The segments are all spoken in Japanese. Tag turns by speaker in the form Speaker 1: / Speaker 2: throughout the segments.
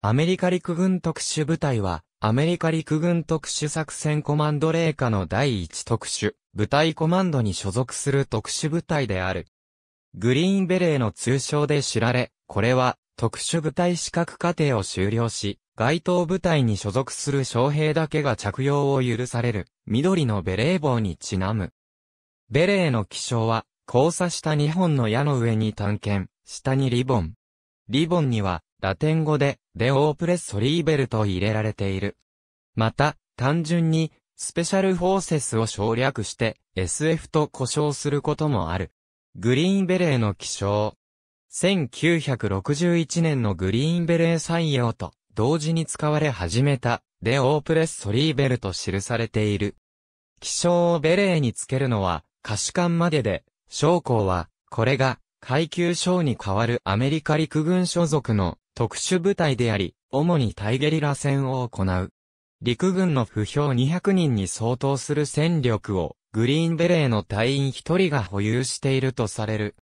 Speaker 1: アメリカ陸軍特殊部隊は、アメリカ陸軍特殊作戦コマンド霊下の第一特殊部隊コマンドに所属する特殊部隊である。グリーンベレーの通称で知られ、これは特殊部隊資格課程を修了し、該当部隊に所属する将兵だけが着用を許される緑のベレー帽にちなむ。ベレーの気象は、交差した2本の矢の上に探検、下にリボン。リボンには、ラテン語で、デオープレッソリーベルと入れられている。また、単純に、スペシャルフォーセスを省略して、SF と呼称することもある。グリーンベレーの気象。1961年のグリーンベレー採用と同時に使われ始めた、デオープレッソリーベルと記されている。気象をベレーにつけるのは、可視間までで、将校は、これが、階級章に代わるアメリカ陸軍所属の特殊部隊であり、主に対ゲリラ戦を行う。陸軍の不評200人に相当する戦力を、グリーンベレーの隊員1人が保有しているとされる。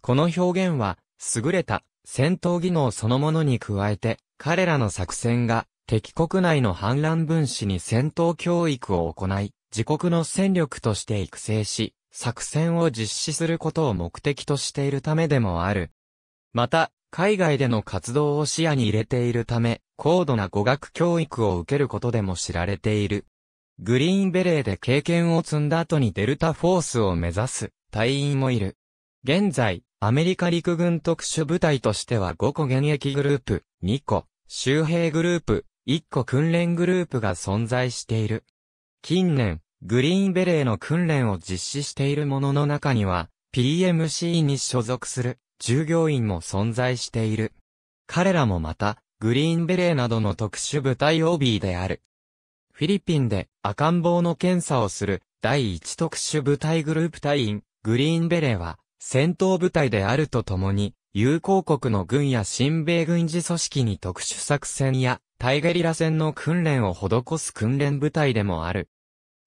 Speaker 1: この表現は、優れた戦闘技能そのものに加えて、彼らの作戦が敵国内の反乱分子に戦闘教育を行い、自国の戦力として育成し、作戦を実施することを目的としているためでもある。また、海外での活動を視野に入れているため、高度な語学教育を受けることでも知られている。グリーンベレーで経験を積んだ後にデルタフォースを目指す隊員もいる。現在、アメリカ陸軍特殊部隊としては5個現役グループ、2個、周平グループ、1個訓練グループが存在している。近年、グリーンベレーの訓練を実施しているものの中には、PMC に所属する従業員も存在している。彼らもまた、グリーンベレーなどの特殊部隊 OB である。フィリピンで赤ん坊の検査をする第一特殊部隊グループ隊員、グリーンベレーは、戦闘部隊であるとともに、友好国の軍や新米軍事組織に特殊作戦や、対ゲリラ戦の訓練を施す訓練部隊でもある。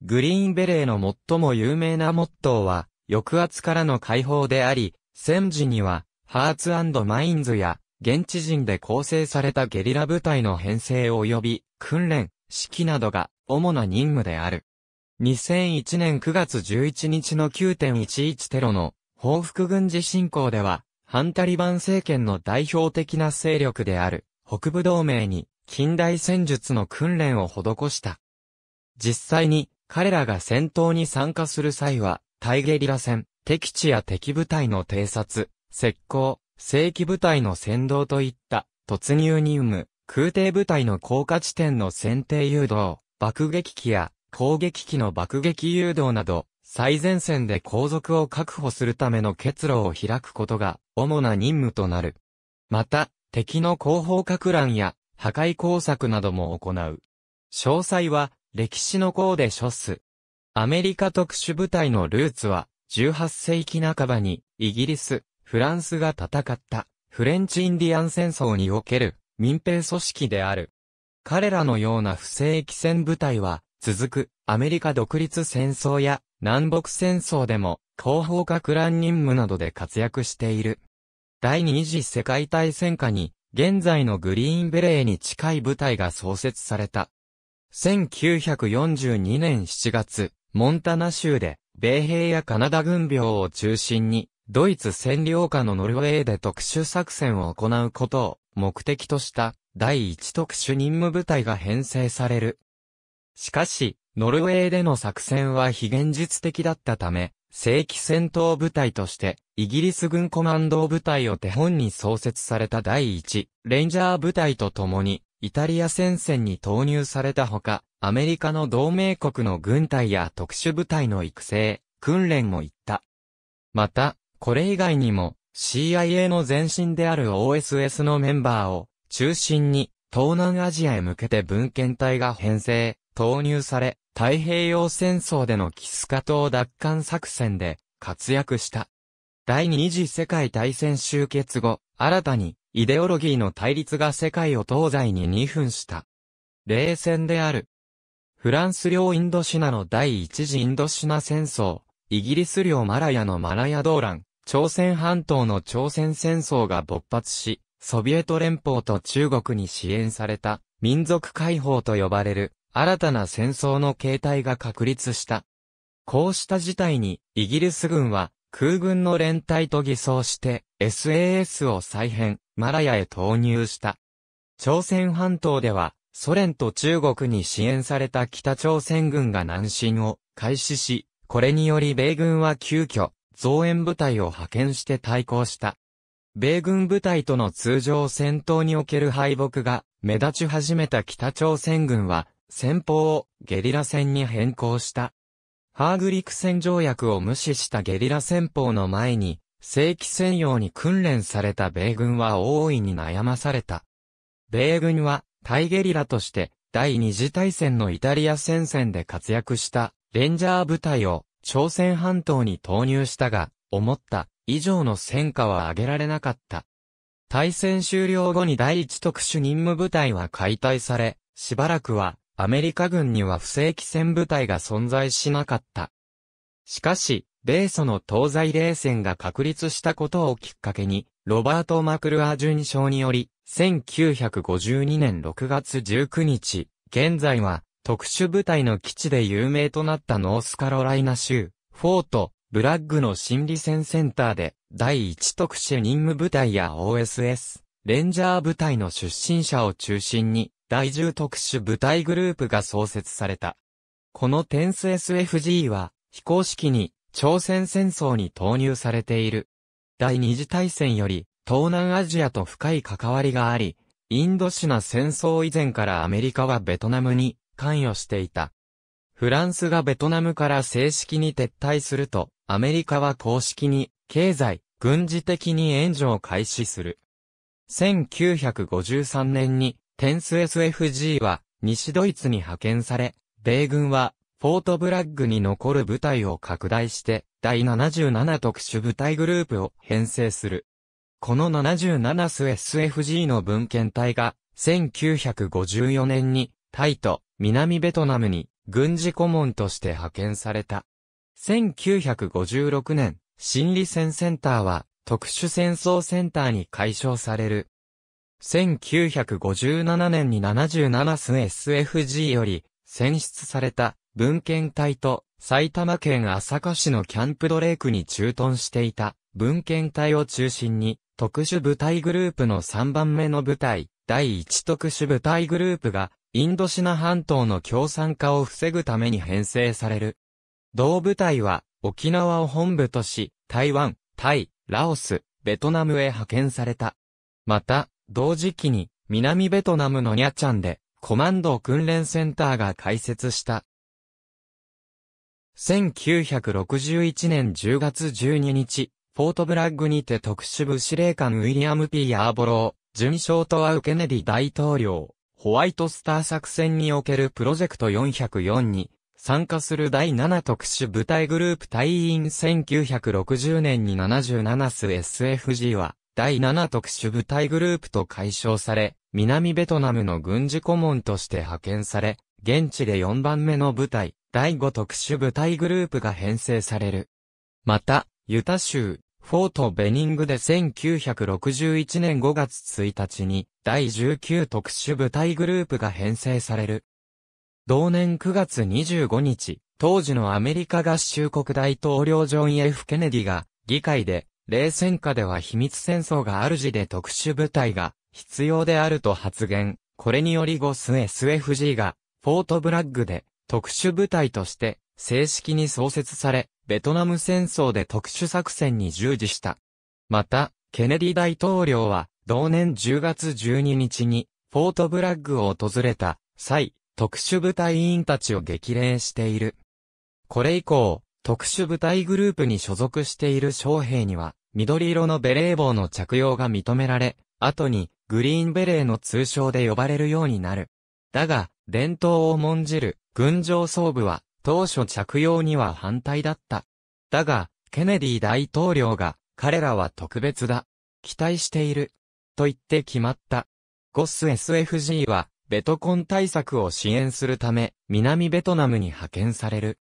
Speaker 1: グリーンベレーの最も有名なモットーは、抑圧からの解放であり、戦時には、ハーツマインズや、現地人で構成されたゲリラ部隊の編成及び、訓練、指揮などが、主な任務である。2001年9月11日の9.11テロの、報復軍事侵攻では、反タリバン政権の代表的な勢力である、北部同盟に、近代戦術の訓練を施した。実際に、彼らが戦闘に参加する際は、対ゲリラ戦、敵地や敵部隊の偵察、石膏、正規部隊の先導といった突入に生む空挺部隊の降下地点の選定誘導、爆撃機や攻撃機の爆撃誘導など、最前線で後続を確保するための結露を開くことが主な任務となる。また、敵の後方拡乱や破壊工作なども行う。詳細は歴史の項で処す。アメリカ特殊部隊のルーツは18世紀半ばにイギリス、フランスが戦ったフレンチインディアン戦争における民兵組織である。彼らのような不正規戦部隊は、続くアメリカ独立戦争や南北戦争でも広報か乱任務などで活躍している。第二次世界大戦下に現在のグリーンベレーに近い部隊が創設された。1942年7月、モンタナ州で米兵やカナダ軍病を中心にドイツ占領下のノルウェーで特殊作戦を行うことを目的とした第一特殊任務部隊が編成される。しかし、ノルウェーでの作戦は非現実的だったため、正規戦闘部隊として、イギリス軍コマンド部隊を手本に創設された第一レンジャー部隊と共に、イタリア戦線に投入されたほか、アメリカの同盟国の軍隊や特殊部隊の育成、訓練も行った。また、これ以外にも、CIA の前身である OSS のメンバーを中心に、東南アジアへ向けて文献隊が編成、投入され、太平洋戦争でのキスカ島奪還作戦で活躍した。第二次世界大戦終結後、新たにイデオロギーの対立が世界を東西に2分した。冷戦である。フランス領インドシナの第一次インドシナ戦争、イギリス領マラヤのマラヤ動乱、朝鮮半島の朝鮮戦争が勃発し、ソビエト連邦と中国に支援された民族解放と呼ばれる新たな戦争の形態が確立した。こうした事態にイギリス軍は空軍の連隊と偽装して SAS を再編、マラヤへ投入した。朝鮮半島ではソ連と中国に支援された北朝鮮軍が南進を開始し、これにより米軍は急遽増援部隊を派遣して対抗した。米軍部隊との通常戦闘における敗北が目立ち始めた北朝鮮軍は戦法をゲリラ戦に変更した。ハーグ陸戦条約を無視したゲリラ戦法の前に正規専用に訓練された米軍は大いに悩まされた。米軍は対ゲリラとして第二次大戦のイタリア戦線で活躍したレンジャー部隊を朝鮮半島に投入したが、思った以上の戦果は上げられなかった。大戦終了後に第一特殊任務部隊は解体され、しばらくはアメリカ軍には不正規戦部隊が存在しなかった。しかし、米ソの東西冷戦が確立したことをきっかけに、ロバート・マクルアー将により、1952年6月19日、現在は特殊部隊の基地で有名となったノースカロライナ州、フォート、ブラッグの心理戦センターで、第1特殊任務部隊や OSS、レンジャー部隊の出身者を中心に、第10特殊部隊グループが創設された。このテンス SFG は、非公式に、朝鮮戦争に投入されている。第二次大戦より、東南アジアと深い関わりがあり、インドシナ戦争以前からアメリカはベトナムに関与していた。フランスがベトナムから正式に撤退すると、アメリカは公式に、経済、軍事的に援助を開始する。1953年に、テンス SFG は、西ドイツに派遣され、米軍は、フォートブラッグに残る部隊を拡大して、第77特殊部隊グループを編成する。この77ス SFG の文献隊が、1954年にタイと南ベトナムに軍事顧問として派遣された。1956年、心理戦センターは特殊戦争センターに解消される。1957年に77ス SFG より選出された文献隊と埼玉県朝霞市のキャンプドレイクに駐屯していた文献隊を中心に特殊部隊グループの3番目の部隊、第1特殊部隊グループがインドシナ半島の共産化を防ぐために編成される。同部隊は、沖縄を本部とし、台湾、タイ、ラオス、ベトナムへ派遣された。また、同時期に、南ベトナムのニャチャンで、コマンド訓練センターが開設した。1961年10月12日、フォートブラッグにて特殊部司令官ウィリアム・ピー・アーボロー、準将と会うケネディ大統領、ホワイトスター作戦におけるプロジェクト404に参加する第7特殊部隊グループ隊員1960年に77ス SFG は第7特殊部隊グループと解消され、南ベトナムの軍事顧問として派遣され、現地で4番目の部隊、第5特殊部隊グループが編成される。また、ユタ州、フォート・ベニングで1961年5月1日に、第19特殊部隊グループが編成される。同年9月25日、当時のアメリカ合衆国大統領ジョン・ F・ ケネディが、議会で、冷戦下では秘密戦争が主で特殊部隊が必要であると発言。これによりゴス SFG が、フォートブラッグで特殊部隊として正式に創設され、ベトナム戦争で特殊作戦に従事した。また、ケネディ大統領は、同年10月12日に、フォートブラッグを訪れた際、特殊部隊員たちを激励している。これ以降、特殊部隊グループに所属している将兵には、緑色のベレー帽の着用が認められ、後に、グリーンベレーの通称で呼ばれるようになる。だが、伝統を重んじる軍上総部は、当初着用には反対だった。だが、ケネディ大統領が、彼らは特別だ。期待している。と言って決まった。ゴス SFG は、ベトコン対策を支援するため、南ベトナムに派遣される。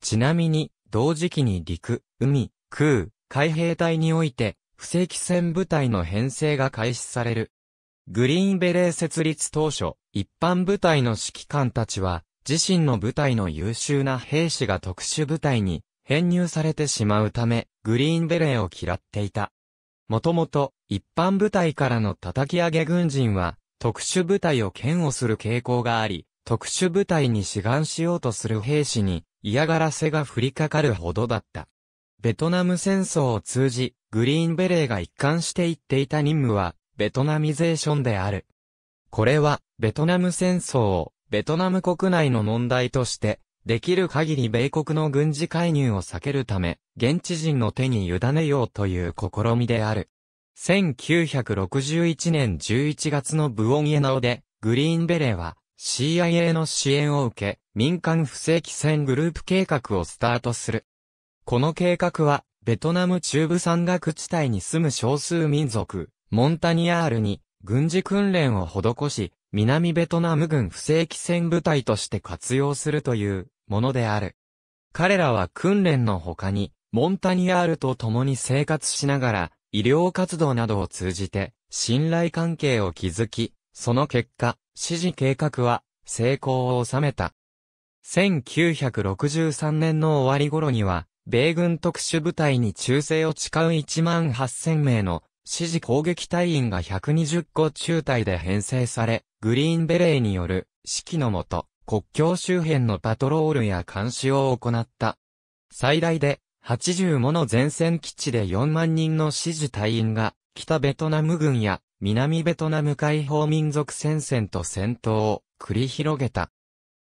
Speaker 1: ちなみに、同時期に陸、海、空、海兵隊において、不正規戦部隊の編成が開始される。グリーンベレー設立当初、一般部隊の指揮官たちは、自身の部隊の優秀な兵士が特殊部隊に編入されてしまうため、グリーンベレーを嫌っていた。もともと、一般部隊からの叩き上げ軍人は、特殊部隊を嫌悪する傾向があり、特殊部隊に志願しようとする兵士に嫌がらせが降りかかるほどだった。ベトナム戦争を通じ、グリーンベレーが一貫して言っていた任務は、ベトナミゼーションである。これは、ベトナム戦争を、ベトナム国内の問題として、できる限り米国の軍事介入を避けるため、現地人の手に委ねようという試みである。1961年11月のブオンエナオで、グリーンベレーは CIA の支援を受け、民間不正規船グループ計画をスタートする。この計画は、ベトナム中部山岳地帯に住む少数民族、モンタニアールに軍事訓練を施し、南ベトナム軍不正規戦部隊として活用するというものである。彼らは訓練の他に、モンタニアールと共に生活しながら、医療活動などを通じて、信頼関係を築き、その結果、支持計画は、成功を収めた。1963年の終わり頃には、米軍特殊部隊に忠誠を誓う1万8000名の支持攻撃隊員が120個中隊で編成され、グリーンベレーによる指揮のもと、国境周辺のパトロールや監視を行った。最大で80もの前線基地で4万人の支持隊員が、北ベトナム軍や南ベトナム解放民族戦線と戦闘を繰り広げた。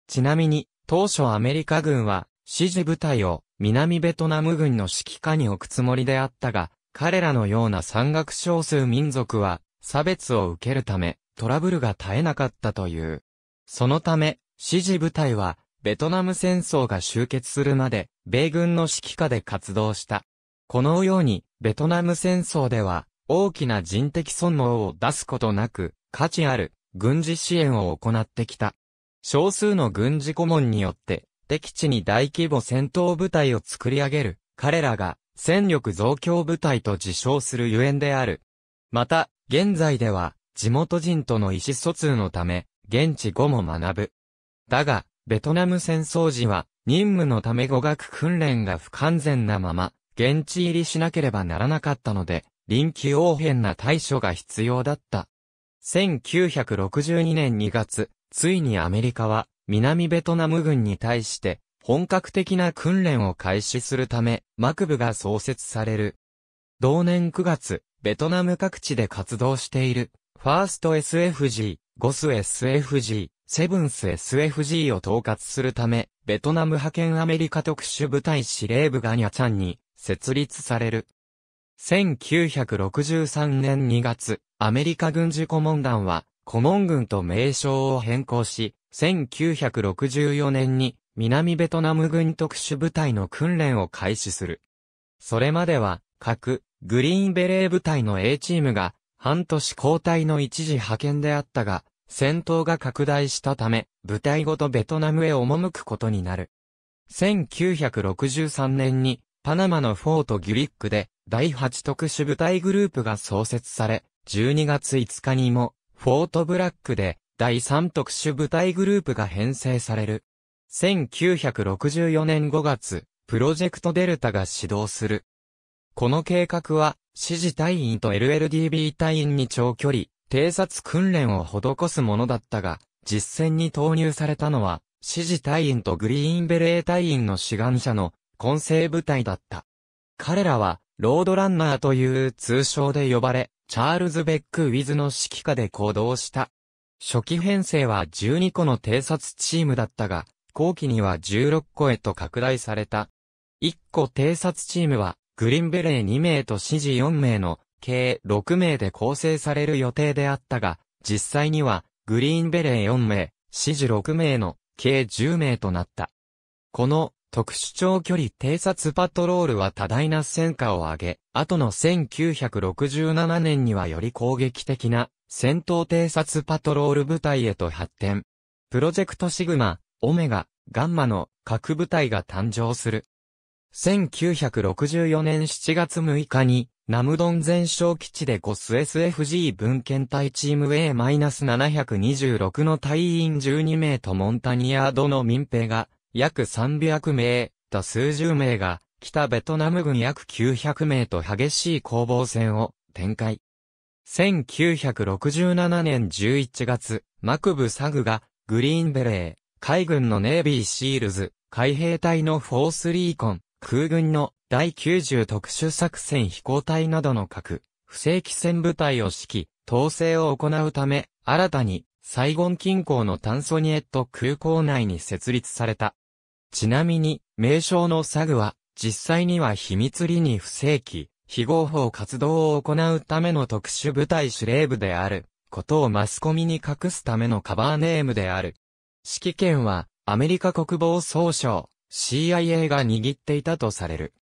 Speaker 1: ちなみに、当初アメリカ軍は、支持部隊を南ベトナム軍の指揮下に置くつもりであったが、彼らのような山岳少数民族は、差別を受けるため、トラブルが絶えなかったという。そのため、支持部隊は、ベトナム戦争が終結するまで、米軍の指揮下で活動した。このように、ベトナム戦争では、大きな人的損耗を出すことなく、価値ある軍事支援を行ってきた。少数の軍事顧問によって、敵地に大規模戦闘部隊を作り上げる、彼らが戦力増強部隊と自称するゆえんである。また、現在では、地元人との意思疎通のため、現地語も学ぶ。だが、ベトナム戦争時は、任務のため語学訓練が不完全なまま、現地入りしなければならなかったので、臨機応変な対処が必要だった。1962年2月、ついにアメリカは、南ベトナム軍に対して、本格的な訓練を開始するため、幕部が創設される。同年9月、ベトナム各地で活動している、ファースト SFG、ゴス SFG、セブンス SFG を統括するため、ベトナム派遣アメリカ特殊部隊司令部がニャチャンに設立される。1963年2月、アメリカ軍事顧問団は、顧問軍と名称を変更し、1964年に南ベトナム軍特殊部隊の訓練を開始する。それまでは、各、グリーンベレー部隊の A チームが、半年交代の一時派遣であったが、戦闘が拡大したため、部隊ごとベトナムへ赴くことになる。1963年に、パナマのフォート・ギュリックで、第8特殊部隊グループが創設され、12月5日にも、フォート・ブラックで、第3特殊部隊グループが編成される。1964年5月、プロジェクトデルタが始動する。この計画は、指示隊員と LLDB 隊員に長距離、偵察訓練を施すものだったが、実戦に投入されたのは、指示隊員とグリーンベレー隊員の志願者の混成部隊だった。彼らは、ロードランナーという通称で呼ばれ、チャールズ・ベック・ウィズの指揮下で行動した。初期編成は12個の偵察チームだったが、後期には16個へと拡大された。1個偵察チームは、グリーンベレー2名と指示4名の計6名で構成される予定であったが、実際には、グリーンベレー4名、支持6名の、計10名となった。この、特殊長距離偵察パトロールは多大な戦果を上げ、後の1967年にはより攻撃的な戦闘偵察パトロール部隊へと発展。プロジェクトシグマ、オメガ、ガンマの各部隊が誕生する。1964年7月6日にナムドン全勝基地でゴス SFG 文献隊チーム A-726 の隊員12名とモンタニアードの民兵が約300名と数十名が北ベトナム軍約900名と激しい攻防戦を展開。1967年11月、マクブサグがグリーンベレー、海軍のネイビーシールズ、海兵隊のフォースリーコン、空軍の第90特殊作戦飛行隊などの核、不正規戦部隊を指揮、統制を行うため、新たに、サイゴン近郊のタンソニエット空港内に設立された。ちなみに、名称のサグは、実際には秘密裏に不正規、非合法活動を行うための特殊部隊司令部である、ことをマスコミに隠すためのカバーネームである。指揮権は、アメリカ国防総省、CIA が握っていたとされる。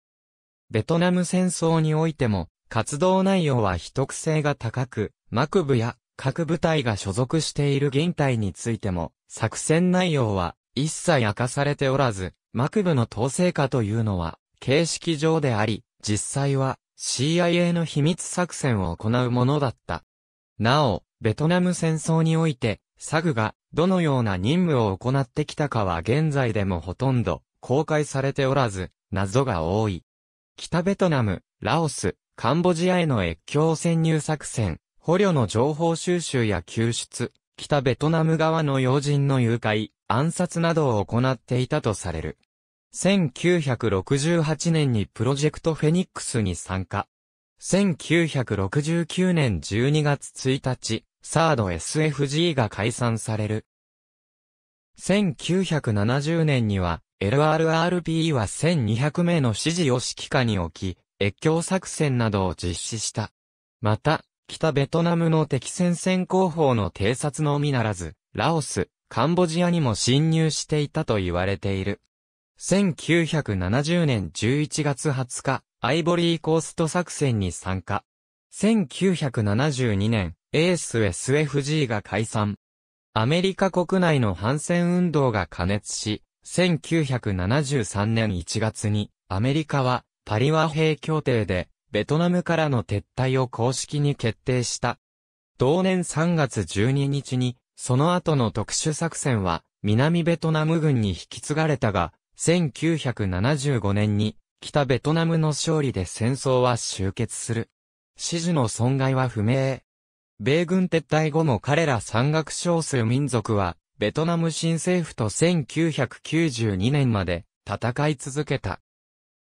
Speaker 1: ベトナム戦争においても、活動内容は秘匿性が高く、幕部や各部隊が所属している現隊についても、作戦内容は一切明かされておらず、幕部の統制下というのは、形式上であり、実際は CIA の秘密作戦を行うものだった。なお、ベトナム戦争において、サグがどのような任務を行ってきたかは現在でもほとんど公開されておらず、謎が多い。北ベトナム、ラオス、カンボジアへの越境潜入作戦、捕虜の情報収集や救出、北ベトナム側の要人の誘拐、暗殺などを行っていたとされる。1968年にプロジェクトフェニックスに参加。1969年12月1日、サード SFG が解散される。1970年には、LRRP は1200名の支持を指揮下に置き、越境作戦などを実施した。また、北ベトナムの敵戦線広報の偵察のみならず、ラオス、カンボジアにも侵入していたと言われている。1970年11月20日、アイボリーコースト作戦に参加。1972年、エース SFG が解散。アメリカ国内の反戦運動が加熱し、1973年1月に、アメリカは、パリ和平協定で、ベトナムからの撤退を公式に決定した。同年3月12日に、その後の特殊作戦は、南ベトナム軍に引き継がれたが、1975年に、北ベトナムの勝利で戦争は終結する。支持の損害は不明。米軍撤退後も彼ら山岳少数民族は、ベトナム新政府と1992年まで戦い続けた。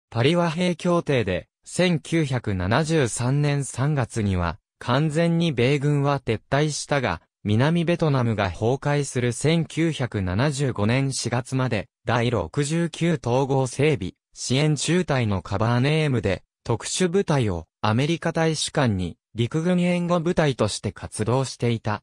Speaker 1: パリ和平協定で1973年3月には完全に米軍は撤退したが、南ベトナムが崩壊する1975年4月まで第69統合整備支援中隊のカバーネームで特殊部隊をアメリカ大使館に陸軍援護部隊として活動していた。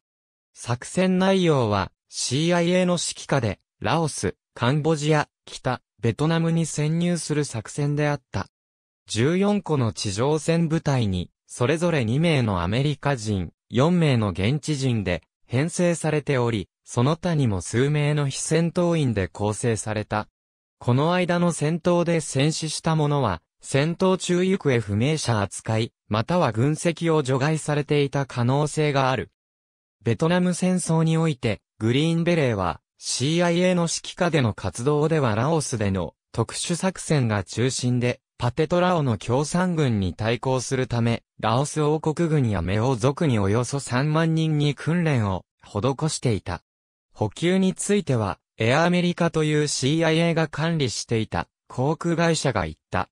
Speaker 1: 作戦内容は CIA の指揮下で、ラオス、カンボジア、北、ベトナムに潜入する作戦であった。14個の地上戦部隊に、それぞれ2名のアメリカ人、4名の現地人で、編成されており、その他にも数名の非戦闘員で構成された。この間の戦闘で戦死した者は、戦闘中行方不明者扱い、または軍籍を除外されていた可能性がある。ベトナム戦争において、グリーンベレーは CIA の指揮下での活動ではラオスでの特殊作戦が中心で、パテトラオの共産軍に対抗するため、ラオス王国軍やメオ族におよそ3万人に訓練を施していた。補給については、エアアメリカという CIA が管理していた航空会社が言った。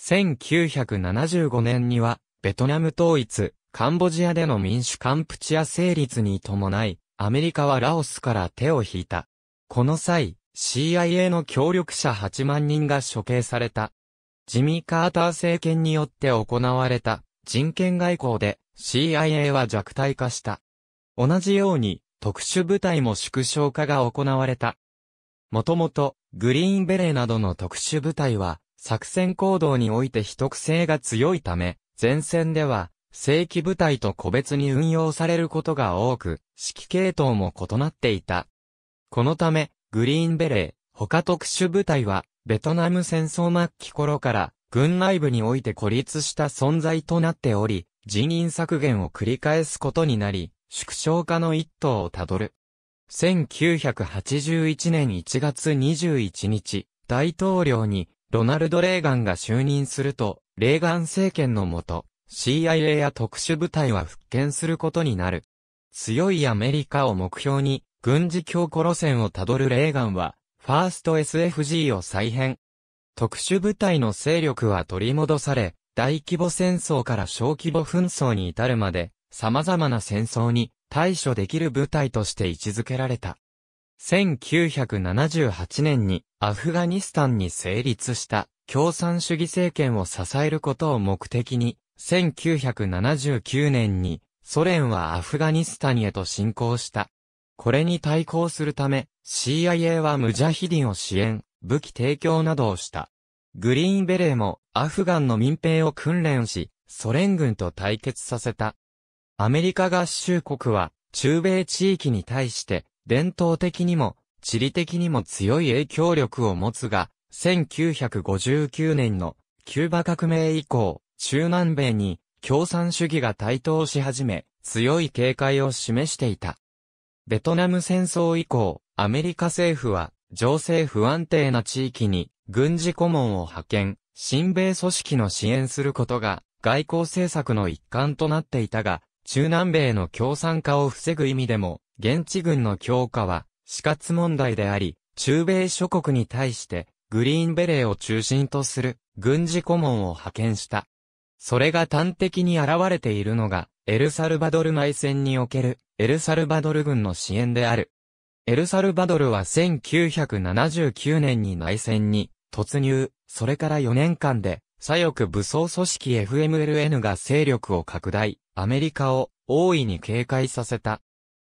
Speaker 1: 1975年には、ベトナム統一、カンボジアでの民主カンプチア成立に伴い、アメリカはラオスから手を引いた。この際、CIA の協力者8万人が処刑された。ジミー・カーター政権によって行われた人権外交で CIA は弱体化した。同じように特殊部隊も縮小化が行われた。もともとグリーンベレーなどの特殊部隊は作戦行動において秘匿性が強いため、前線では正規部隊と個別に運用されることが多く、指揮系統も異なっていた。このため、グリーンベレー、他特殊部隊は、ベトナム戦争末期頃から、軍内部において孤立した存在となっており、人員削減を繰り返すことになり、縮小化の一途をたどる。1981年1月21日、大統領に、ロナルド・レーガンが就任すると、レーガン政権のもと、CIA や特殊部隊は復権することになる。強いアメリカを目標に、軍事強固路線をたどるレーガンは、ファースト SFG を再編。特殊部隊の勢力は取り戻され、大規模戦争から小規模紛争に至るまで、様々な戦争に対処できる部隊として位置づけられた。1978年にアフガニスタンに成立した共産主義政権を支えることを目的に1979年にソ連はアフガニスタンへと侵攻した。これに対抗するため、CIA はムジャヒディンを支援、武器提供などをした。グリーンベレーもアフガンの民兵を訓練し、ソ連軍と対決させた。アメリカ合衆国は中米地域に対して伝統的にも地理的にも強い影響力を持つが、1959年のキューバ革命以降、中南米に共産主義が台頭し始め、強い警戒を示していた。ベトナム戦争以降、アメリカ政府は、情勢不安定な地域に軍事顧問を派遣、新米組織の支援することが外交政策の一環となっていたが、中南米の共産化を防ぐ意味でも、現地軍の強化は死活問題であり、中米諸国に対してグリーンベレーを中心とする軍事顧問を派遣した。それが端的に現れているのが、エルサルバドル内戦における、エルサルバドル軍の支援である。エルサルバドルは1979年に内戦に突入、それから4年間で、左翼武装組織 FMLN が勢力を拡大、アメリカを大いに警戒させた。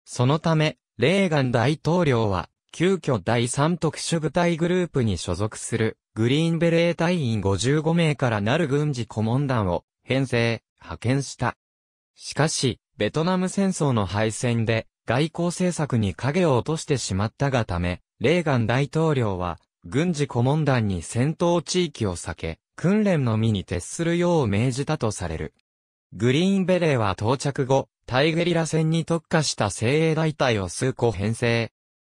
Speaker 1: そのため、レーガン大統領は、急遽第3特殊部隊グループに所属するグリーンベレー隊員55名からなる軍事顧問団を編成、派遣した。しかし、ベトナム戦争の敗戦で外交政策に影を落としてしまったがため、レーガン大統領は軍事顧問団に戦闘地域を避け、訓練のみに徹するよう命じたとされる。グリーンベレーは到着後、タイゲリラ戦に特化した精鋭大隊を数個編成。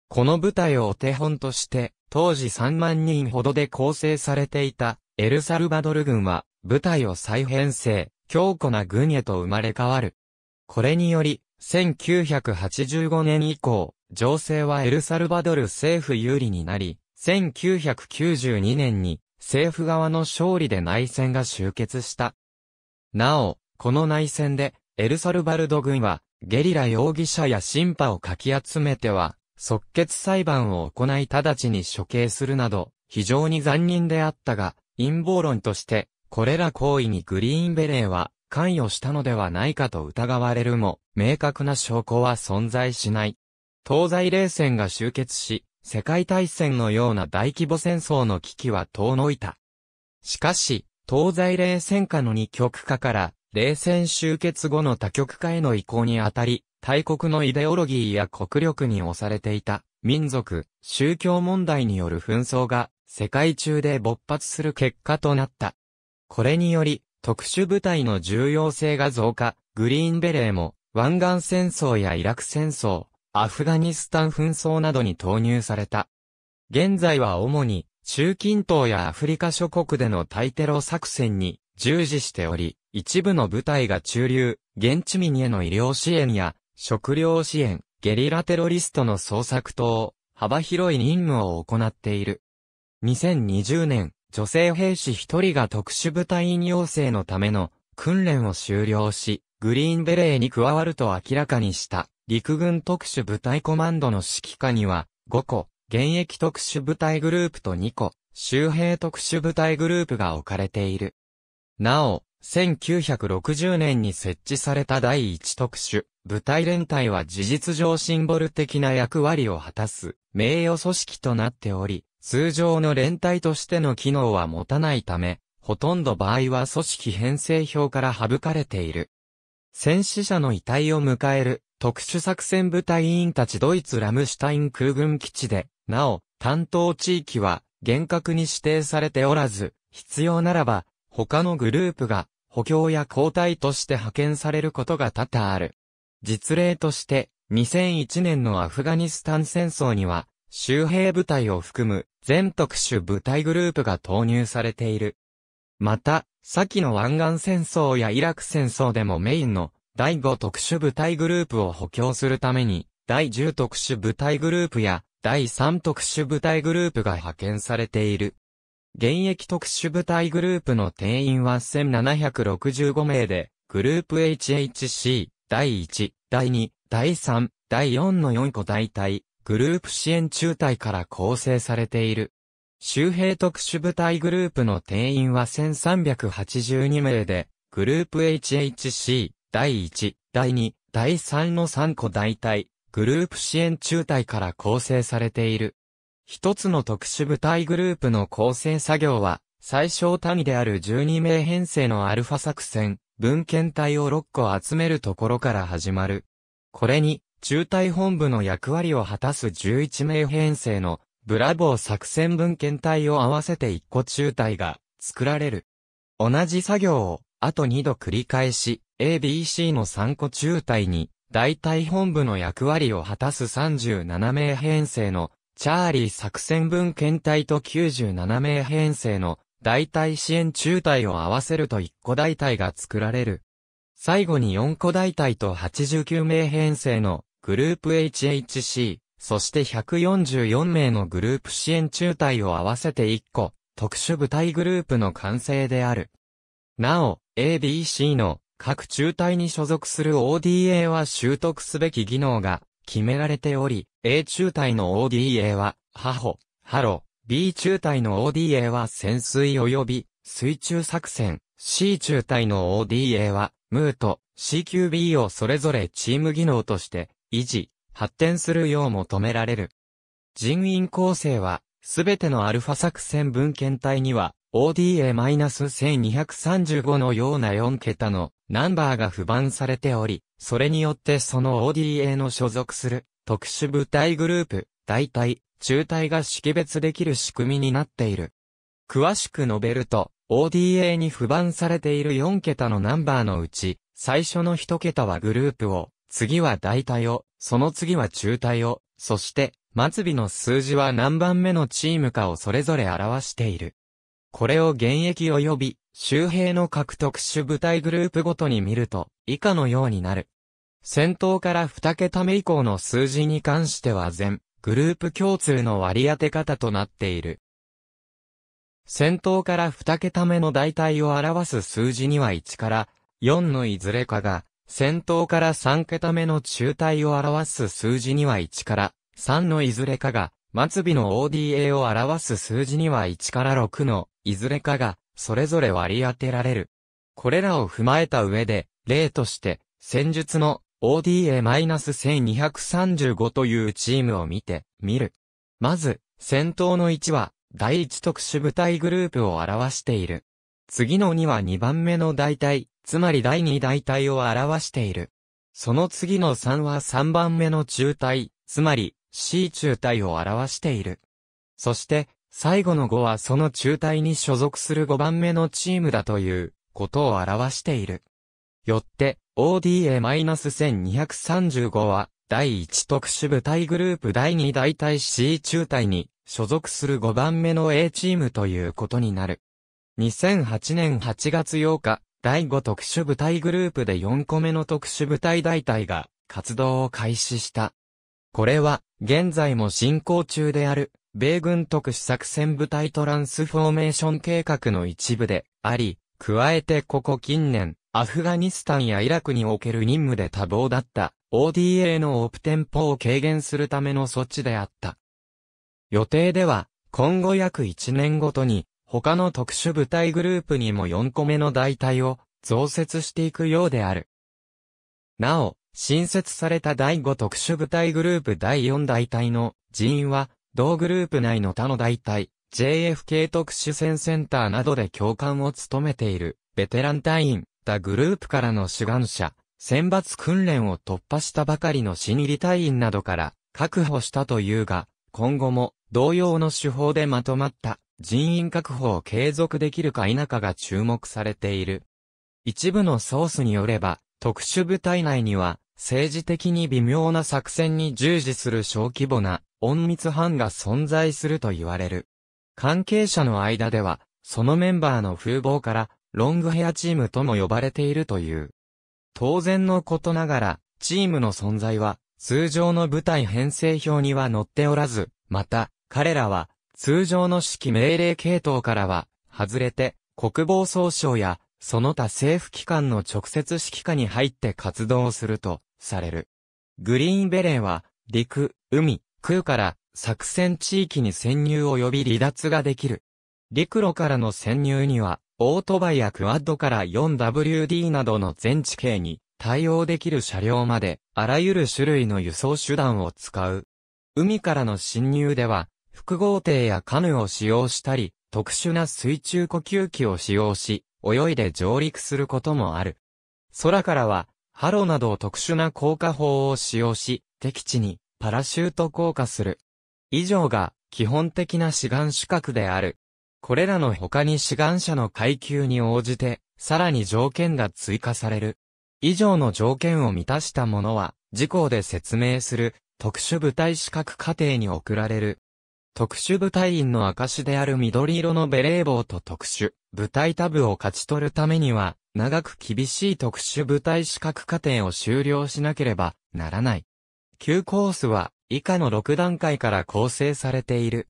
Speaker 1: この部隊をお手本として、当時3万人ほどで構成されていたエルサルバドル軍は部隊を再編成、強固な軍へと生まれ変わる。これにより、1985年以降、情勢はエルサルバドル政府有利になり、1992年に政府側の勝利で内戦が終結した。なお、この内戦でエルサルバルド軍はゲリラ容疑者や審判をかき集めては即決裁判を行い直ちに処刑するなど、非常に残忍であったが、陰謀論として、これら行為にグリーンベレーは関与したのではないかと疑われるも、明確な証拠は存在しない。東西冷戦が終結し、世界大戦のような大規模戦争の危機は遠のいた。しかし、東西冷戦下の二極化から、冷戦終結後の多極化への移行にあたり、大国のイデオロギーや国力に押されていた民族、宗教問題による紛争が世界中で勃発する結果となった。これにより特殊部隊の重要性が増加、グリーンベレーも湾岸戦争やイラク戦争、アフガニスタン紛争などに投入された。現在は主に中近東やアフリカ諸国での対テロ作戦に従事しており、一部の部隊が駐留、現地民への医療支援や食料支援、ゲリラテロリストの捜索等、幅広い任務を行っている。2020年、女性兵士一人が特殊部隊員養成のための訓練を終了し、グリーンベレーに加わると明らかにした、陸軍特殊部隊コマンドの指揮下には、5個、現役特殊部隊グループと2個、周辺特殊部隊グループが置かれている。なお、1960年に設置された第1特殊部隊連隊は事実上シンボル的な役割を果たす名誉組織となっており、通常の連隊としての機能は持たないため、ほとんど場合は組織編成表から省かれている。戦死者の遺体を迎える特殊作戦部隊員たちドイツラムシュタイン空軍基地で、なお、担当地域は厳格に指定されておらず、必要ならば、他のグループが補強や交代として派遣されることが多々ある。実例として、2001年のアフガニスタン戦争には、周兵部隊を含む全特殊部隊グループが投入されている。また、先の湾岸戦争やイラク戦争でもメインの第5特殊部隊グループを補強するために、第10特殊部隊グループや第3特殊部隊グループが派遣されている。現役特殊部隊グループの定員は1765名で、グループ HHC、第1、第2、第3、第4の4個大隊、グループ支援中隊から構成されている。周平特殊部隊グループの定員は1382名で、グループ HHC、第1、第2、第3の3個大隊、グループ支援中隊から構成されている。一つの特殊部隊グループの構成作業は、最小単位である12名編成のアルファ作戦、文献体を6個集めるところから始まる。これに、中隊本部の役割を果たす11名編成の、ブラボー作戦文献体を合わせて1個中隊が作られる。同じ作業を、あと2度繰り返し、ABC の3個中隊に、大隊本部の役割を果たす37名編成の、チャーリー作戦文献隊と97名編成の、大体支援中体を合わせると1個大隊が作られる。最後に4個大隊と89名編成のグループ HHC、そして144名のグループ支援中隊を合わせて1個、特殊部隊グループの完成である。なお、ABC の各中隊に所属する ODA は習得すべき技能が決められており、A 中隊の ODA は、ハホ、ハロ、B 中隊の ODA は潜水及び水中作戦、C 中隊の ODA はムート、CQB をそれぞれチーム技能として維持、発展するよう求められる。人員構成は、すべてのアルファ作戦文献体には、ODA-1235 のような4桁のナンバーが付番されており、それによってその ODA の所属する特殊部隊グループ、大体、中体が識別できる仕組みになっている。詳しく述べると、ODA に不番されている4桁のナンバーのうち、最初の1桁はグループを、次は大体を、その次は中体を、そして、末尾の数字は何番目のチームかをそれぞれ表している。これを現役及び、周平の各特殊部隊グループごとに見ると、以下のようになる。先頭から2桁目以降の数字に関しては全、グループ共通の割り当て方となっている。先頭から2桁目の代替を表す数字には1から4のいずれかが、先頭から3桁目の中体を表す数字には1から3のいずれかが、末尾の ODA を表す数字には1から6のいずれかが、それぞれ割り当てられる。これらを踏まえた上で、例として、戦術の ODA-1235 というチームを見て、見る。まず、先頭の1は、第1特殊部隊グループを表している。次の2は2番目の大隊、つまり第2大隊を表している。その次の3は3番目の中隊、つまり C 中隊を表している。そして、最後の5はその中隊に所属する5番目のチームだということを表している。よって、ODA-1235 は、第1特殊部隊グループ第2大隊 C 中隊に所属する5番目の A チームということになる。2008年8月8日、第5特殊部隊グループで4個目の特殊部隊大隊が活動を開始した。これは、現在も進行中である、米軍特殊作戦部隊トランスフォーメーション計画の一部であり、加えてここ近年、アフガニスタンやイラクにおける任務で多忙だった ODA のオプテンポを軽減するための措置であった。予定では、今後約1年ごとに、他の特殊部隊グループにも4個目の大隊を増設していくようである。なお、新設された第5特殊部隊グループ第4大隊の人員は、同グループ内の他の大隊、JFK 特殊戦センターなどで教官を務めているベテラン隊員、ったグループからの志願者、選抜訓練を突破したばかりの新入り隊員などから確保したというが、今後も同様の手法でまとまった人員確保を継続できるか否かが注目されている。一部のソースによれば、特殊部隊内には政治的に微妙な作戦に従事する小規模な隠密班が存在すると言われる。関係者の間では、そのメンバーの風貌からロングヘアチームとも呼ばれているという。当然のことながら、チームの存在は、通常の部隊編成表には載っておらず、また、彼らは、通常の指揮命令系統からは、外れて、国防総省や、その他政府機関の直接指揮下に入って活動すると、される。グリーンベレーは、陸、海、空から、作戦地域に潜入及び離脱ができる。陸路からの潜入には、オートバイやクワッドから 4WD などの全地形に対応できる車両まで、あらゆる種類の輸送手段を使う。海からの侵入では、複合艇やカヌーを使用したり、特殊な水中呼吸器を使用し、泳いで上陸することもある。空からは、ハロなど特殊な降下法を使用し、敵地にパラシュート降下する。以上が基本的な志願資格である。これらの他に志願者の階級に応じて、さらに条件が追加される。以上の条件を満たしたものは、事項で説明する特殊部隊資格過程に送られる。特殊部隊員の証である緑色のベレー帽と特殊部隊タブを勝ち取るためには、長く厳しい特殊部隊資格過程を終了しなければならない。旧コースは以下の6段階から構成されている。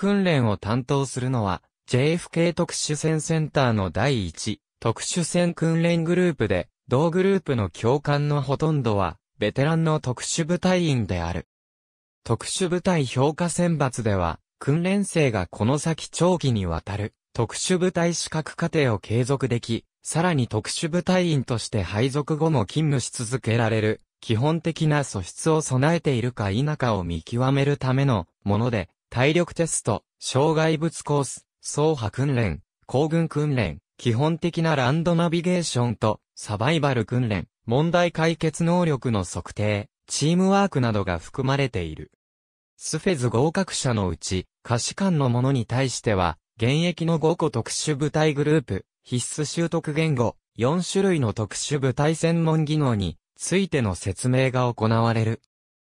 Speaker 1: 訓練を担当するのは、JFK 特殊戦センターの第一特殊戦訓練グループで、同グループの教官のほとんどは、ベテランの特殊部隊員である。特殊部隊評価選抜では、訓練生がこの先長期にわたる特殊部隊資格課程を継続でき、さらに特殊部隊員として配属後も勤務し続けられる基本的な素質を備えているか否かを見極めるためのもので、体力テスト、障害物コース、走破訓練、行軍訓練、基本的なランドナビゲーションとサバイバル訓練、問題解決能力の測定、チームワークなどが含まれている。スフェズ合格者のうち、可視官のものに対しては、現役の5個特殊部隊グループ、必須習得言語、4種類の特殊部隊専門技能についての説明が行われる。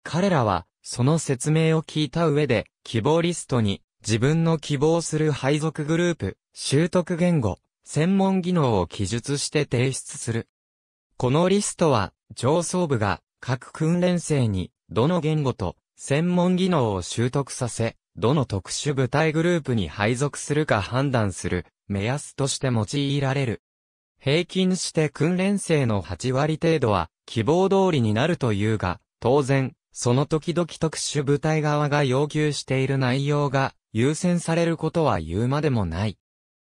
Speaker 1: 彼らは、その説明を聞いた上で、希望リストに自分の希望する配属グループ、習得言語、専門技能を記述して提出する。このリストは上層部が各訓練生にどの言語と専門技能を習得させ、どの特殊部隊グループに配属するか判断する目安として用いられる。平均して訓練生の8割程度は希望通りになるというが、当然、その時々特殊部隊側が要求している内容が優先されることは言うまでもない。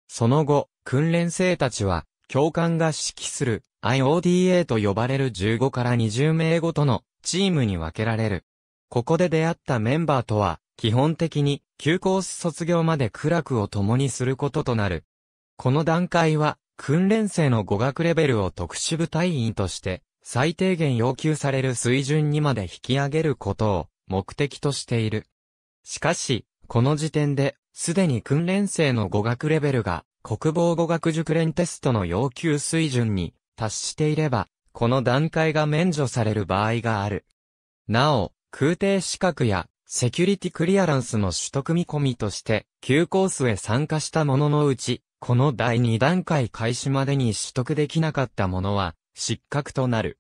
Speaker 1: その後、訓練生たちは、教官が指揮する IODA と呼ばれる15から20名ごとのチームに分けられる。ここで出会ったメンバーとは、基本的に、休校卒業まで苦楽を共にすることとなる。この段階は、訓練生の語学レベルを特殊部隊員として、最低限要求される水準にまで引き上げることを目的としている。しかし、この時点で、すでに訓練生の語学レベルが国防語学熟練テストの要求水準に達していれば、この段階が免除される場合がある。なお、空挺資格やセキュリティクリアランスの取得見込みとして、旧コースへ参加したもののうち、この第2段階開始までに取得できなかったものは、失格となる。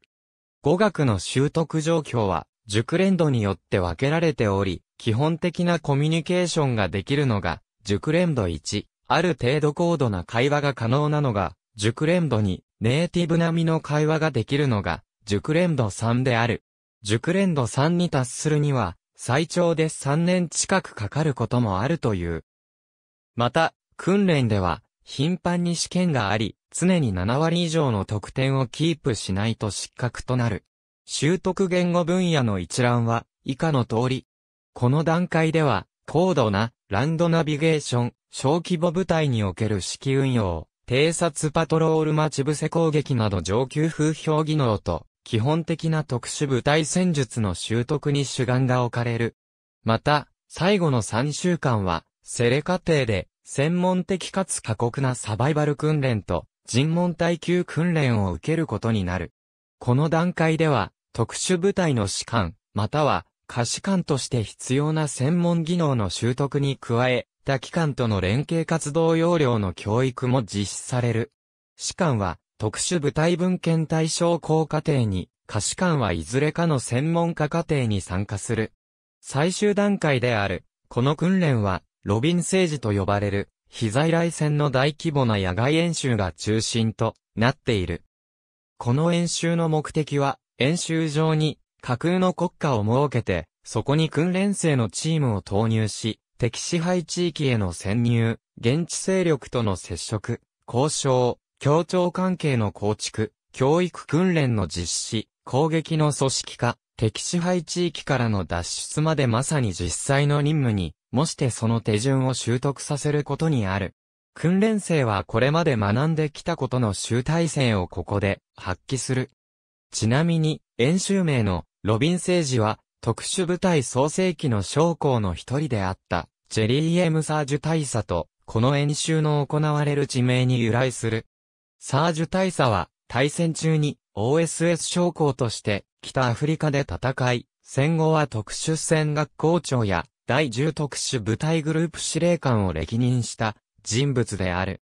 Speaker 1: 語学の習得状況は、熟練度によって分けられており、基本的なコミュニケーションができるのが、熟練度1、ある程度高度な会話が可能なのが、熟練度2、ネイティブ並みの会話ができるのが、熟練度3である。熟練度3に達するには、最長で3年近くかかることもあるという。また、訓練では、頻繁に試験があり、常に7割以上の得点をキープしないと失格となる。習得言語分野の一覧は以下の通り。この段階では高度なランドナビゲーション、小規模部隊における指揮運用、偵察パトロール待ち伏せ攻撃など上級風評技能と基本的な特殊部隊戦術の習得に主眼が置かれる。また、最後の3週間は、セレ過程で、専門的かつ過酷なサバイバル訓練と、尋問耐久訓練を受けることになる。この段階では、特殊部隊の士官、または、下士官として必要な専門技能の習得に加え、他機関との連携活動要領の教育も実施される。士官は、特殊部隊文献対象校課程に、下士官はいずれかの専門家課程に参加する。最終段階である、この訓練は、ロビン政治と呼ばれる、非在来線の大規模な野外演習が中心となっている。この演習の目的は、演習場に架空の国家を設けて、そこに訓練生のチームを投入し、敵支配地域への潜入、現地勢力との接触、交渉、協調関係の構築、教育訓練の実施、攻撃の組織化、敵支配地域からの脱出までまさに実際の任務にもしてその手順を習得させることにある。訓練生はこれまで学んできたことの集大成をここで発揮する。ちなみに、演習名のロビン政治は特殊部隊創世期の将校の一人であったジェリー・エム・サージュ大佐とこの演習の行われる地名に由来する。サージュ大佐は対戦中に OSS 将校として北アフリカで戦い、戦後は特殊戦学校長や第10特殊部隊グループ司令官を歴任した人物である。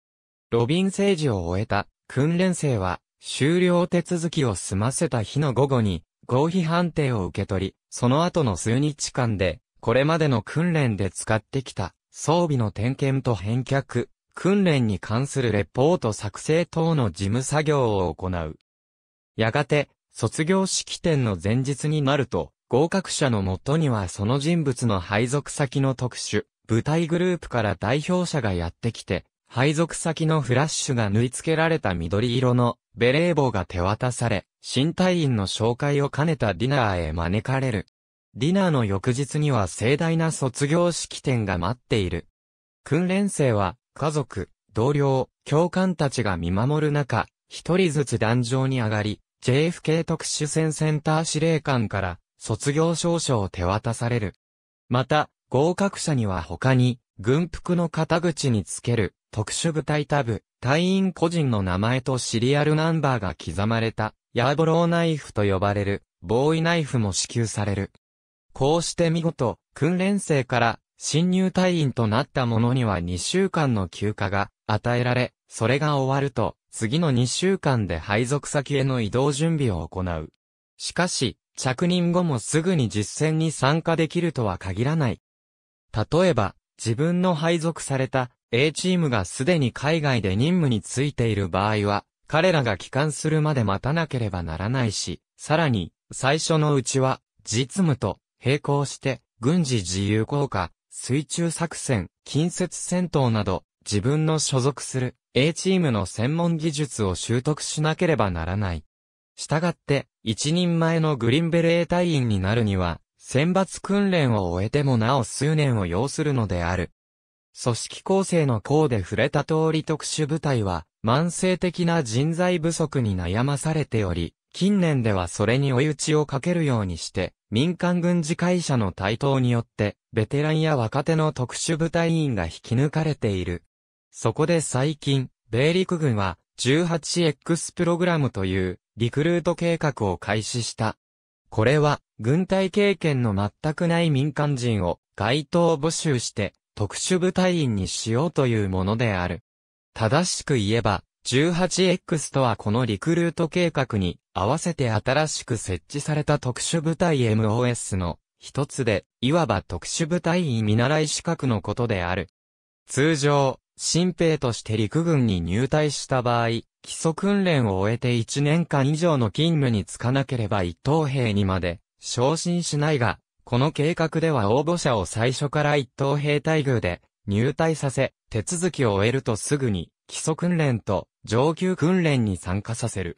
Speaker 1: ロビン政治を終えた訓練生は終了手続きを済ませた日の午後に合否判定を受け取り、その後の数日間でこれまでの訓練で使ってきた装備の点検と返却、訓練に関するレポート作成等の事務作業を行う。やがて、卒業式典の前日になると、合格者のもとにはその人物の配属先の特殊、舞台グループから代表者がやってきて、配属先のフラッシュが縫い付けられた緑色のベレー帽が手渡され、新隊員の紹介を兼ねたディナーへ招かれる。ディナーの翌日には盛大な卒業式典が待っている。訓練生は家族、同僚、教官たちが見守る中、一人ずつ壇上に上がり、JFK 特殊戦センター司令官から卒業証書を手渡される。また、合格者には他に、軍服の肩口につける、特殊部隊タブ、隊員個人の名前とシリアルナンバーが刻まれた、ヤーボローナイフと呼ばれる、ボーイナイフも支給される。こうして見事、訓練生から、新入隊員となった者には2週間の休暇が与えられ、それが終わると、次の2週間で配属先への移動準備を行う。しかし、着任後もすぐに実践に参加できるとは限らない。例えば、自分の配属された A チームがすでに海外で任務についている場合は、彼らが帰還するまで待たなければならないし、さらに、最初のうちは、実務と並行して、軍事自由効果、水中作戦、近接戦闘など、自分の所属する A チームの専門技術を習得しなければならない。したがって、一人前のグリンベレー隊員になるには、選抜訓練を終えてもなお数年を要するのである。組織構成の項で触れた通り特殊部隊は、慢性的な人材不足に悩まされており、近年ではそれに追い打ちをかけるようにして、民間軍事会社の台頭によって、ベテランや若手の特殊部隊員が引き抜かれている。そこで最近、米陸軍は、18X プログラムという、リクルート計画を開始した。これは、軍隊経験の全くない民間人を該当募集して特殊部隊員にしようというものである。正しく言えば、18X とはこのリクルート計画に合わせて新しく設置された特殊部隊 MOS の一つで、いわば特殊部隊員見習い資格のことである。通常、新兵として陸軍に入隊した場合、基礎訓練を終えて1年間以上の勤務に就かなければ一等兵にまで昇進しないが、この計画では応募者を最初から一等兵待遇で入隊させ、手続きを終えるとすぐに基礎訓練と上級訓練に参加させる。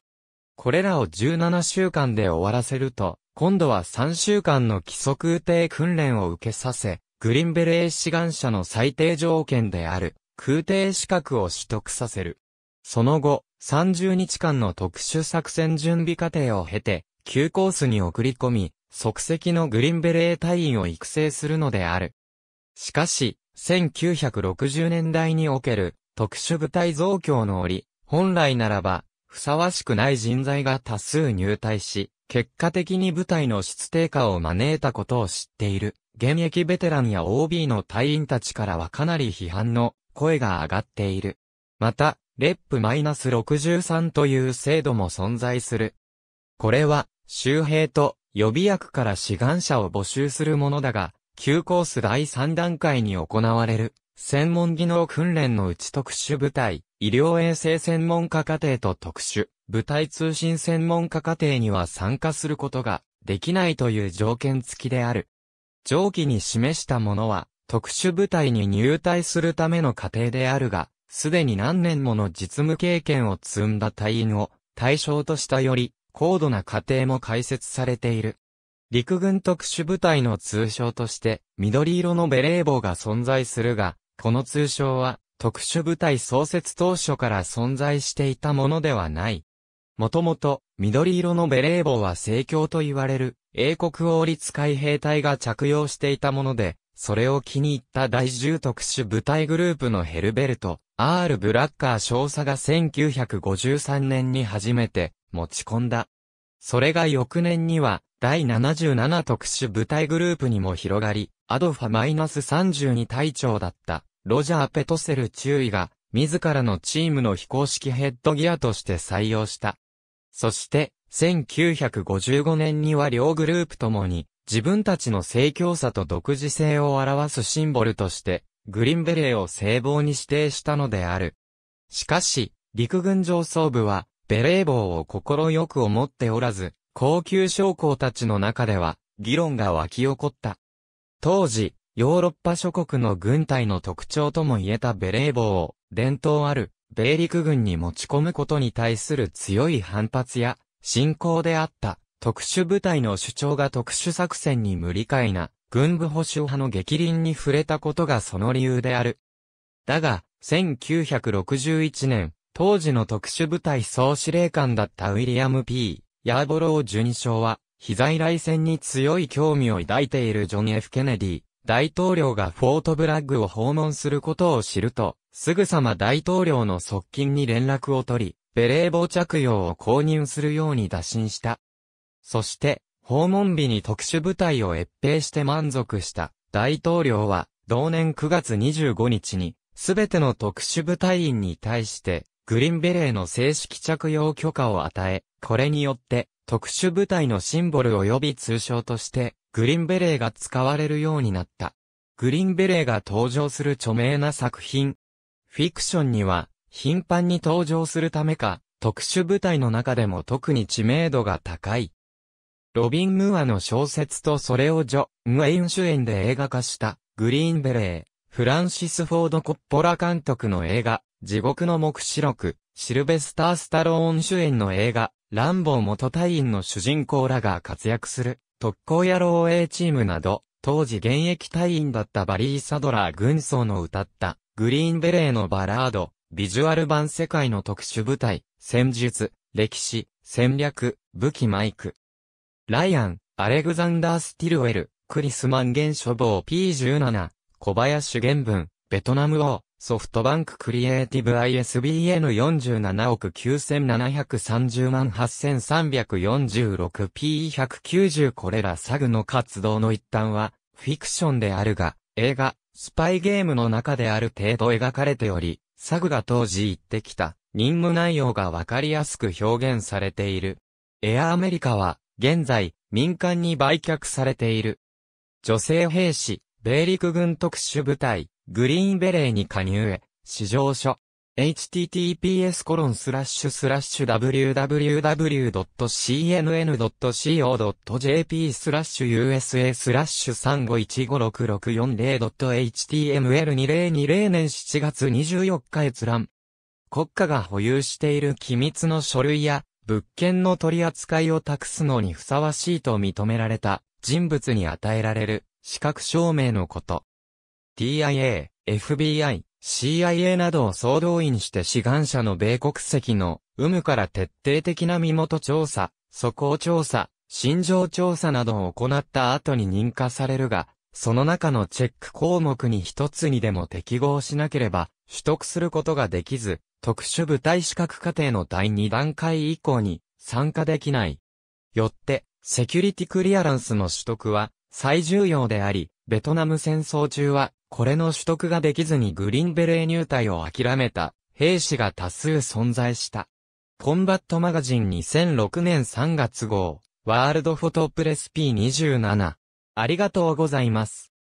Speaker 1: これらを17週間で終わらせると、今度は3週間の基礎空挺訓練を受けさせ、グリーンベレー志願者の最低条件である空挺資格を取得させる。その後、30日間の特殊作戦準備過程を経て、急コースに送り込み、即席のグリーンベレー隊員を育成するのである。しかし、1960年代における特殊部隊増強の折、本来ならば、ふさわしくない人材が多数入隊し、結果的に部隊の質低下を招いたことを知っている、現役ベテランや OB の隊員たちからはかなり批判の声が上がっている。また、レップ -63 という制度も存在する。これは、周平と予備役から志願者を募集するものだが、旧コース第3段階に行われる、専門技能訓練のうち特殊部隊、医療衛生専門家課程と特殊、部隊通信専門家課程には参加することができないという条件付きである。上記に示したものは、特殊部隊に入隊するための過程であるが、すでに何年もの実務経験を積んだ隊員を対象としたより高度な過程も開設されている。陸軍特殊部隊の通称として緑色のベレー帽が存在するが、この通称は特殊部隊創設当初から存在していたものではない。もともと緑色のベレー帽は正教と言われる英国王立海兵隊が着用していたもので、それを気に入った第10特殊部隊グループのヘルベルト、R. ブラッカー少佐が1953年に初めて持ち込んだ。それが翌年には、第77特殊部隊グループにも広がり、アドファマイナス -32 隊長だった、ロジャー・ペトセル中尉が、自らのチームの非公式ヘッドギアとして採用した。そして、1955年には両グループともに、自分たちの正教さと独自性を表すシンボルとして、グリーンベレーを聖望に指定したのである。しかし、陸軍上層部は、ベレー帽を心よく思っておらず、高級将校たちの中では、議論が湧き起こった。当時、ヨーロッパ諸国の軍隊の特徴とも言えたベレー帽を、伝統ある、米陸軍に持ち込むことに対する強い反発や、信仰であった。特殊部隊の主張が特殊作戦に無理解な、軍部保守派の激凛に触れたことがその理由である。だが、1961年、当時の特殊部隊総司令官だったウィリアム・ P・ ヤーボロー准将は、非在来戦に強い興味を抱いているジョン・ F・ ケネディ、大統領がフォートブラッグを訪問することを知ると、すぐさま大統領の側近に連絡を取り、ベレー帽着用を購入するように打診した。そして、訪問日に特殊部隊を越兵して満足した大統領は、同年9月25日に、すべての特殊部隊員に対して、グリーンベレーの正式着用許可を与え、これによって、特殊部隊のシンボル及び通称として、グリーンベレーが使われるようになった。グリーンベレーが登場する著名な作品。フィクションには、頻繁に登場するためか、特殊部隊の中でも特に知名度が高い。ロビン・ムーアの小説とそれをジョ・ム・エイン主演で映画化した、グリーンベレー、フランシス・フォード・コッポラ監督の映画、地獄の目視録、シルベスター・スタローン主演の映画、ランボー元隊員の主人公らが活躍する、特攻野郎 A チームなど、当時現役隊員だったバリー・サドラー軍曹の歌った、グリーンベレーのバラード、ビジュアル版世界の特殊部隊、戦術、歴史、戦略、武器マイク、ライアン、アレグザンダー・スティルウェル、クリスマンゲン処方 P17、小林原文、ベトナム王、ソフトバンククリエイティブ ISBN47 億9730万 8346P190 これらサグの活動の一端は、フィクションであるが、映画、スパイゲームの中である程度描かれており、サグが当時言ってきた任務内容がわかりやすく表現されている。エアアメリカは現在、民間に売却されている。女性兵士、米陸軍特殊部隊、グリーンベレーに加入へ、市場所。https コロンスラッシュスラッシュ www.cnn.co.jp スラッシュ usa スラッシュ 35156640.html2020 年7月24日閲覧。国家が保有している機密の書類や物件の取り扱いを託すのにふさわしいと認められた人物に与えられる資格証明のこと。TIA、FBI、CIA などを総動員して志願者の米国籍の有無から徹底的な身元調査、素行調査、心情調査などを行った後に認可されるが、その中のチェック項目に一つにでも適合しなければ、取得することができず、特殊部隊資格課程の第2段階以降に参加できない。よって、セキュリティクリアランスの取得は最重要であり、ベトナム戦争中は、これの取得ができずにグリーンベレー入隊を諦めた兵士が多数存在した。コンバットマガジン2006年3月号、ワールドフォトプレス P27。ありがとうございます。